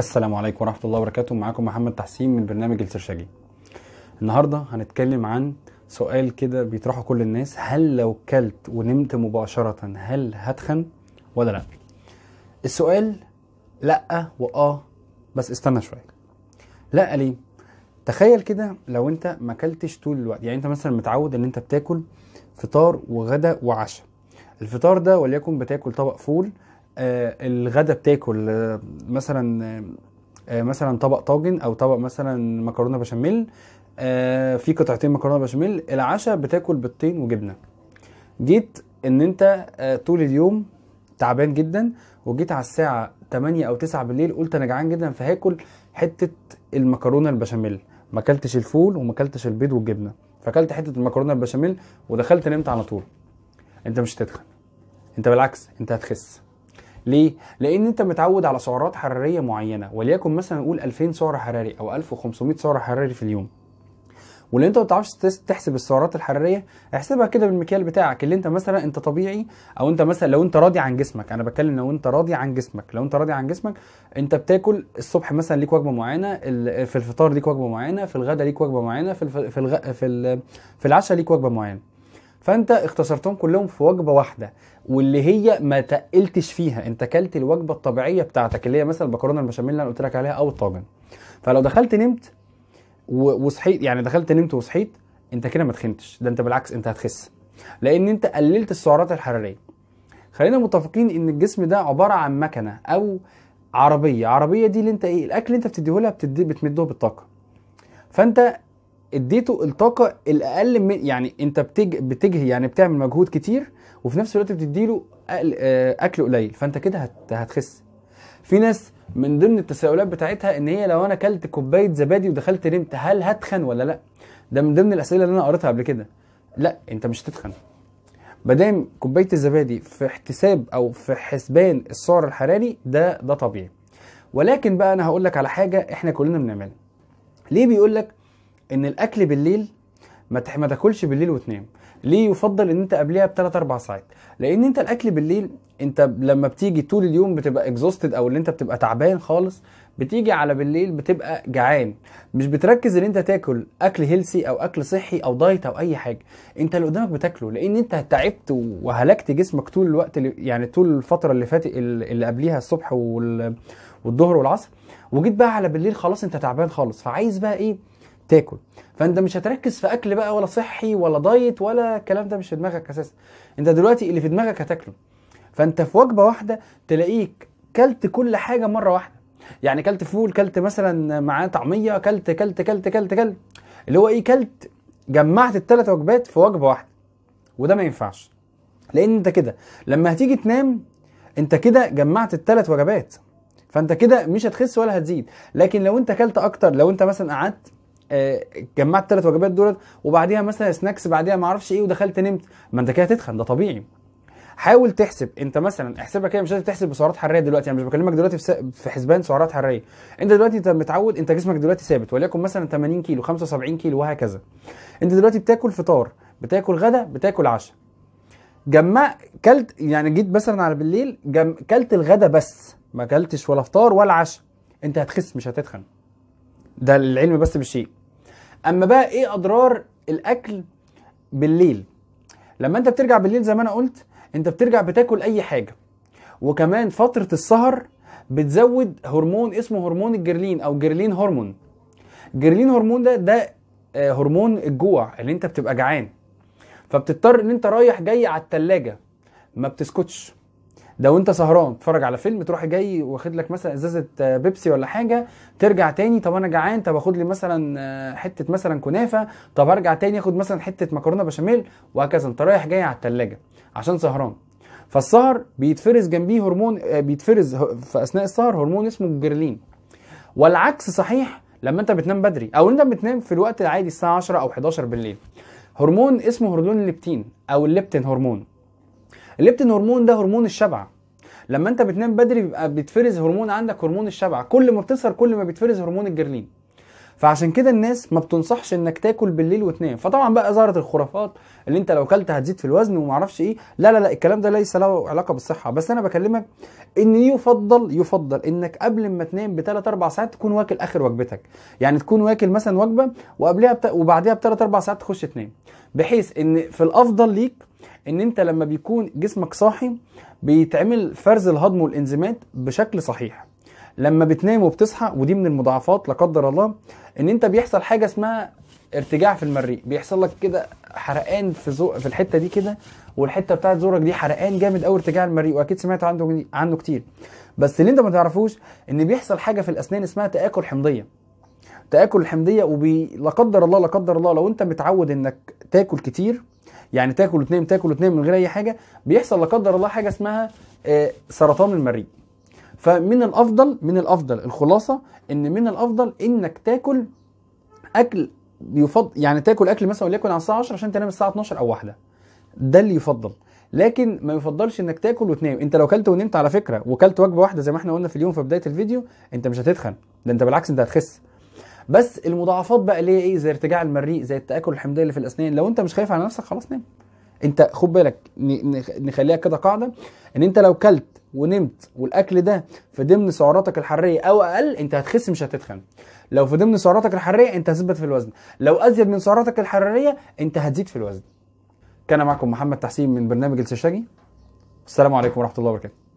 السلام عليكم ورحمة الله وبركاته معاكم محمد تحسين من برنامج السرشاجي النهاردة هنتكلم عن سؤال كده بيطرحه كل الناس هل لو كلت ونمت مباشرة هل هتخن ولا لا السؤال لا واه بس استنى شوية لا ليه تخيل كده لو انت ما كلتش طول الوقت يعني انت مثلا متعود ان انت بتاكل فطار وغدا وعشاء الفطار ده وليكن بتاكل طبق فول آه، الغدا بتاكل آه، مثلا آه، مثلا طبق طاجن او طبق مثلا مكرونه بشاميل في قطعتين مكرونه بشاميل العشاء بتاكل بيضتين وجبنه جيت ان انت طول اليوم تعبان جدا وجيت على الساعه 8 او 9 بالليل قلت انا جعان جدا فهاكل حته المكرونه البشاميل ما اكلتش الفول وما اكلتش البيض والجبنه فاكلت حته المكرونه البشاميل ودخلت نمت على طول انت مش هتتخن انت بالعكس انت هتخس ليه؟ لان انت متعود على سعرات حراريه معينه وليكن مثلا نقول 2000 سعر حراري او 1500 سعر حراري في اليوم واللي انت ما بتعرفش تحسب السعرات الحراريه احسبها كده بالمكيال بتاعك اللي انت مثلا انت طبيعي او انت مثلا لو انت راضي عن جسمك انا بتكلم لو انت راضي عن جسمك لو انت راضي عن جسمك انت بتاكل الصبح مثلا ليك وجبه معينه في الفطار ليك وجبه معينه في الغداء ليك وجبه معينه في الغ... في في العشاء ليك وجبه معينه فانت اختصرتهم كلهم في وجبه واحده واللي هي ما تقلتش فيها انت كلت الوجبه الطبيعيه بتاعتك اللي هي مثلا البكرونه البشاميل اللي انا قلت لك عليها او الطاجن فلو دخلت نمت وصحيت يعني دخلت نمت وصحيت انت كده ما تخنتش ده انت بالعكس انت هتخس لان انت قللت السعرات الحراريه خلينا متفقين ان الجسم ده عباره عن مكنه او عربيه عربيه دي اللي انت ايه الاكل اللي انت بتديه لها بتدي بتمده بالطاقه فانت اديته الطاقه الاقل من يعني انت بتج... بتجهي يعني بتعمل مجهود كتير وفي نفس الوقت بتديله أقل... آه، اكل قليل فانت كده هت... هتخس في ناس من ضمن التساؤلات بتاعتها ان هي لو انا اكلت كوبايه زبادي ودخلت نمت هل هتخن ولا لا ده من ضمن الاسئله اللي انا قريتها قبل كده لا انت مش هتتخن مادام كوبايه الزبادي في احتساب او في حسبان السعر الحراري ده ده طبيعي ولكن بقى انا هقول لك على حاجه احنا كلنا بنعملها ليه بيقول لك ان الاكل بالليل ما ما تاكلش بالليل وتنام ليه يفضل ان انت قبلها بثلاث اربع ساعات لان انت الاكل بالليل انت لما بتيجي طول اليوم بتبقى اكزوستد او اللي انت بتبقى تعبان خالص بتيجي على بالليل بتبقى جعان مش بتركز ان انت تاكل اكل هيلسي او اكل صحي او دايت او اي حاجه انت اللي قدامك بتاكله لان انت تعبت وهلكت جسمك طول الوقت يعني طول الفتره اللي فاتت اللي قبليها الصبح والظهر والعصر وجيت بقى على بالليل خلاص انت تعبان خالص فعايز بقى ايه تاكل فانت مش هتركز في اكل بقى ولا صحي ولا دايت ولا الكلام ده مش في دماغك اساسا انت دلوقتي اللي في دماغك هتاكله فانت في وجبه واحده تلاقيك كلت كل حاجه مره واحده يعني كلت فول كلت مثلا معاه طعميه كلت كلت كلت كلت كلت اللي هو ايه كلت جمعت الثلاث وجبات في وجبه واحده وده ما ينفعش لان انت كده لما هتيجي تنام انت كده جمعت الثلاث وجبات فانت كده مش هتخس ولا هتزيد لكن لو انت كلت اكتر لو انت مثلا قعدت آه، جمعت الثلاث وجبات دولت وبعديها مثلا سناكس بعديها ما اعرفش ايه ودخلت نمت ما انت كده هتتخن ده طبيعي حاول تحسب انت مثلا احسبها كده مش لازم تحسب بسعرات حراريه دلوقتي انا يعني مش بكلمك دلوقتي في, س... في حسبان سعرات حراريه انت دلوقتي انت متعود انت جسمك دلوقتي ثابت وليكن مثلا 80 كيلو 75 كيلو وهكذا انت دلوقتي بتاكل فطار بتاكل غدا بتاكل عشاء جمع كلت يعني جيت مثلا على بالليل جم... كلت الغدا بس ما كلتش ولا فطار ولا عشاء انت هتخس مش هتتخن ده العلم بس بالشيء اما بقى ايه اضرار الاكل بالليل لما انت بترجع بالليل زي ما انا قلت انت بترجع بتاكل اي حاجه وكمان فتره السهر بتزود هرمون اسمه هرمون الجرلين او جرلين هرمون جرلين هرمون ده ده آه، هرمون الجوع اللي انت بتبقى جعان فبتضطر ان انت رايح جاي على التلاجة ما بتسكتش ده وانت سهران تتفرج على فيلم تروح جاي واخد لك مثلا ازازه آه، بيبسي ولا حاجه ترجع تاني طب انا جعان طب اخد لي مثلا آه، حته مثلا كنافه طب ارجع تاني اخد مثلا حته مكرونه بشاميل وهكذا انت رايح جاي على الثلاجه عشان سهران فالسهر بيتفرز جنبيه هرمون آه، بيتفرز في اثناء السهر هرمون اسمه الجرلين والعكس صحيح لما انت بتنام بدري او انت بتنام في الوقت العادي الساعه 10 او 11 بالليل هرمون اسمه هرمون الليبتين او الليبتين هرمون الليبتين هرمون ده هرمون الشبع لما انت بتنام بدري بيبقى بيتفرز هرمون عندك هرمون الشبع كل ما بتسهر كل ما بيتفرز هرمون الجرلين فعشان كده الناس ما بتنصحش انك تاكل بالليل وتنام فطبعا بقى ظهرت الخرافات اللي انت لو كلت هتزيد في الوزن وما اعرفش ايه لا لا لا الكلام ده ليس له علاقه بالصحه بس انا بكلمك ان يفضل يفضل انك قبل ما تنام بثلاث اربع ساعات تكون واكل اخر وجبتك يعني تكون واكل مثلا وجبه وقبلها بت... وبعديها بثلاث اربع ساعات تخش تنام بحيث ان في الافضل ليك ان انت لما بيكون جسمك صاحي بيتعمل فرز الهضم والانزيمات بشكل صحيح لما بتنام وبتصحى ودي من المضاعفات لا قدر الله ان انت بيحصل حاجه اسمها ارتجاع في المريء بيحصل لك كده حرقان في زو... في الحته دي كده والحته بتاعت زورك دي حرقان جامد قوي ارتجاع المريء واكيد سمعت عنده عنه كتير بس اللي انت ما تعرفوش ان بيحصل حاجه في الاسنان اسمها تاكل حمضيه تاكل الحمضيه وبي لا قدر الله لا قدر الله لو انت متعود انك تاكل كتير يعني تاكل وتنام تاكل وتنام من غير اي حاجه بيحصل لا قدر الله حاجه اسمها آه، سرطان المريء فمن الافضل من الافضل الخلاصه ان من الافضل انك تاكل اكل يفضل يعني تاكل اكل مثلا وليكن على الساعه 10 عشان تنام الساعه 12 او واحدة ده اللي يفضل لكن ما يفضلش انك تاكل وتنام انت لو كلت ونمت على فكره وكلت وجبه واحده زي ما احنا قلنا في اليوم في بدايه الفيديو انت مش هتتخن ده انت بالعكس انت هتخس بس المضاعفات بقى اللي هي ايه زي ارتجاع المريء زي التاكل الحمضيه اللي في الاسنان لو انت مش خايف على نفسك خلاص نام انت خد بالك نخليها كده قاعده ان انت لو كلت ونمت والاكل ده في ضمن سعراتك الحراريه او اقل انت هتخس مش هتتخن لو في ضمن سعراتك الحراريه انت هتثبت في الوزن لو ازيد من سعراتك الحراريه انت هتزيد في الوزن كان معكم محمد تحسين من برنامج السشاجي السلام عليكم ورحمه الله وبركاته